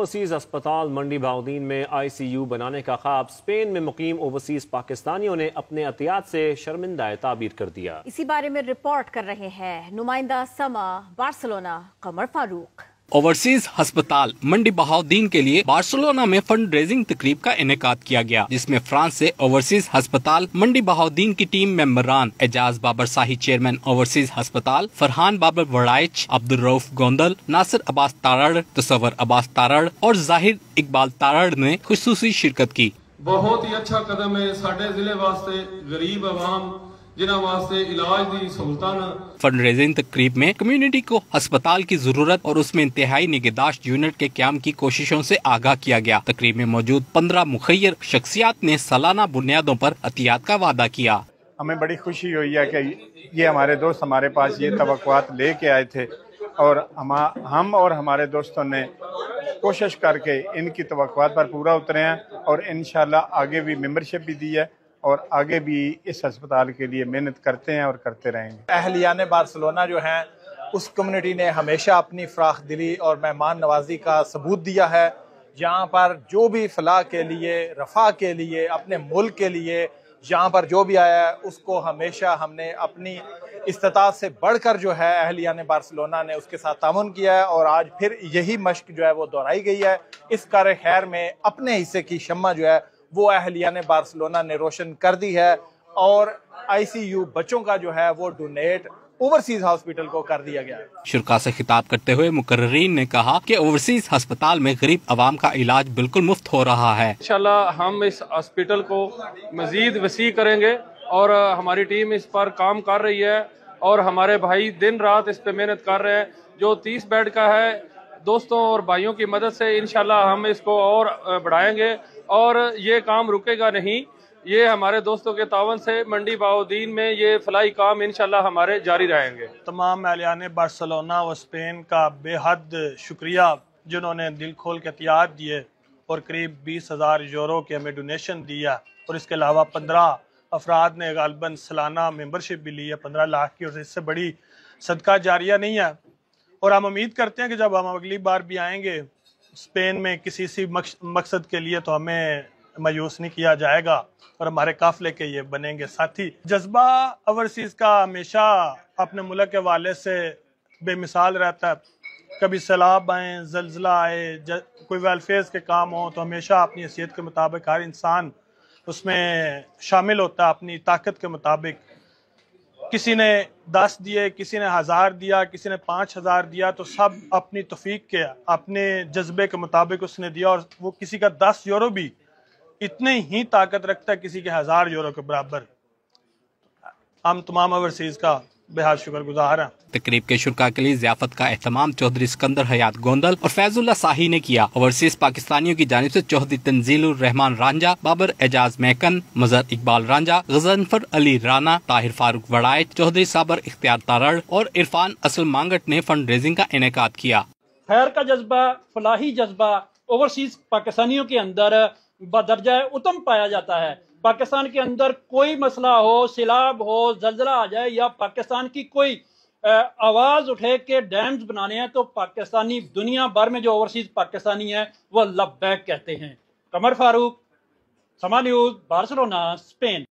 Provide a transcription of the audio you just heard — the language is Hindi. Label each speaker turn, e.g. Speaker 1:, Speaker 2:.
Speaker 1: ओवरसीज अस्पताल मंडी बाउदीन में आई सी यू बनाने का खाब स्पेन में मुकीम ओवरसीज पाकिस्तानियों ने अपने एहतियात से शर्मिंदा ताबीर कर दिया इसी बारे में रिपोर्ट कर रहे हैं नुमाइंदा समा बार्सलोना कमर फारूक ओवरसीज अस्पताल मंडी बहाउद्दीन के लिए बार्सिलोना में फंड रेजिंग तकरीब का इनका किया गया जिसमें फ्रांस से ओवरसीज अस्पताल मंडी बहाउद्दीन की टीम मेंबरान एजाज बाबर शाही चेयरमैन ओवरसीज अस्पताल फरहान बाबर वड़ाइच अब्दुल रऊफ गोंदल नासिर अब्बास तारड़ तस्वर अब्बास तारड़ और जाहिर इकबाल तारड़ ने खसूसी शिरकत की
Speaker 2: बहुत ही अच्छा कदम है साढ़े जिले वास्ते गरीब आवाम जिन्हों
Speaker 1: फंड रेजिंग तकरीब में कम्युनिटी को अस्पताल की जरूरत और उसमें इंतहाई निगहदाश्त यूनिट के क्याम की कोशिशों से आगाह किया गया तकरीब में मौजूद पंद्रह मुखैर शख्सियात ने सालाना बुनियादों पर अतियात का वादा किया
Speaker 3: हमें बड़ी खुशी हुई है कि ये हमारे दोस्त हमारे पास ये तो लेके आए थे और हम हम और हमारे दोस्तों ने कोशिश करके इनकी तो पर पूरा उतरे हैं और इन आगे भी मेम्बरशिप भी दी है और आगे भी इस अस्पताल के लिए मेहनत करते हैं और करते रहेंगे अहलियान बार्सलोना जो हैं उस कम्युनिटी ने हमेशा अपनी फ्राख दिली और मेहमान नवाजी का सबूत दिया है यहाँ पर जो भी फलाह के लिए रफा के लिए अपने मुल्क के लिए यहाँ पर जो भी आया है उसको हमेशा हमने अपनी इस्तात से बढ़कर जो है अहलिया ने बार्सलोना ने उसके साथ तान किया है और आज फिर यही मश्क जो है वो दोहराई गई है इस कार खैर में अपने हिस्से की शमा जो है वो अहलिया ने बार्सिलोना ने रोशन कर दी है और आईसीयू बच्चों का जो है वो डोनेट ओवरसीज हॉस्पिटल को कर दिया गया
Speaker 1: शुरुआत से खिताब करते हुए मुकर्रीन ने कहा कि ओवरसीज अस्पताल में गरीब आवाम का इलाज बिल्कुल मुफ्त हो रहा है
Speaker 2: इंशाल्लाह हम इस हॉस्पिटल को मजीद वसी करेंगे और हमारी टीम इस पर काम कर रही है और हमारे भाई दिन रात इस पर मेहनत कर रहे हैं जो तीस बेड का है दोस्तों और भाइयों की मदद से इनशाला हम इसको और बढ़ाएंगे और ये काम रुकेगा नहीं ये हमारे दोस्तों के तावन से मंडी बाउद्दीन में ये फलाई काम इनशाला हमारे जारी रहेंगे
Speaker 4: तमाम एलियान बार्सलोना और स्पेन का बेहद शुक्रिया जिन्होंने दिल खोल के एहतियात दिए और करीब बीस हज़ार यूरो के हमें डोनेशन दिया और इसके अलावा पंद्रह अफराद ने गालबन सालाना मेम्बरशिप भी ली है पंद्रह लाख की और इससे बड़ी सदका जारिया नहीं है और हम उम्मीद करते हैं कि जब हम अगली बार भी आएंगे स्पेन में किसी सी मकस, मकसद के लिए तो हमें मायूस नहीं किया जाएगा और हमारे काफिले के ये बनेंगे साथी जज्बा ओवरसीज का हमेशा अपने मुल्क के वाले से बेमिसाल रहता है कभी सैलाब आए जलजिला आए कोई वेलफेयर के काम हो तो हमेशा अपनी हैसियत के मुताबिक हर इंसान उसमें शामिल होता है अपनी ताकत के मुताबिक किसी ने दस दिए किसी ने हज़ार दिया किसी ने पाँच हज़ार दिया तो सब अपनी तफीक के अपने जज्बे के मुताबिक उसने दिया और वो किसी का दस यूरो भी इतने ही ताकत रखता है किसी के हज़ार यूरो के बराबर हम तमाम ओवरसीज़ का बेहद गुजार है
Speaker 1: तकरीब के शुरा के लिए जियाफत का अहतमाम चौधरी सिकंदर हयात गोंदल और फैजुल्ला साही ने किया ओवरसीज पाकिस्तानियों की जानब ऐसी चौधरी तंजील रहमान रांझा बाबर एजाज मैकन मजर इकबाल रांझा गजनफर अली राना ताहिर फारूक वड़ाए चौधरी साबर इख्तियार तारड़ और इरफान असल मांगट ने फंड रेजिंग का इनका किया
Speaker 2: खैर का जज्बा फलाही जज्बा ओवरसीज पाकिस्तानियों के अंदर बदरजा उत्तम पाया जाता है पाकिस्तान के अंदर कोई मसला हो सैलाब हो जलजला आ जाए या पाकिस्तान की कोई आवाज़ उठे के डैम्स बनाने हैं तो पाकिस्तानी दुनिया भर में जो ओवरसीज पाकिस्तानी है
Speaker 3: वह लब कहते हैं कमर फारूक समा न्यूज़ बार्सलोना स्पेन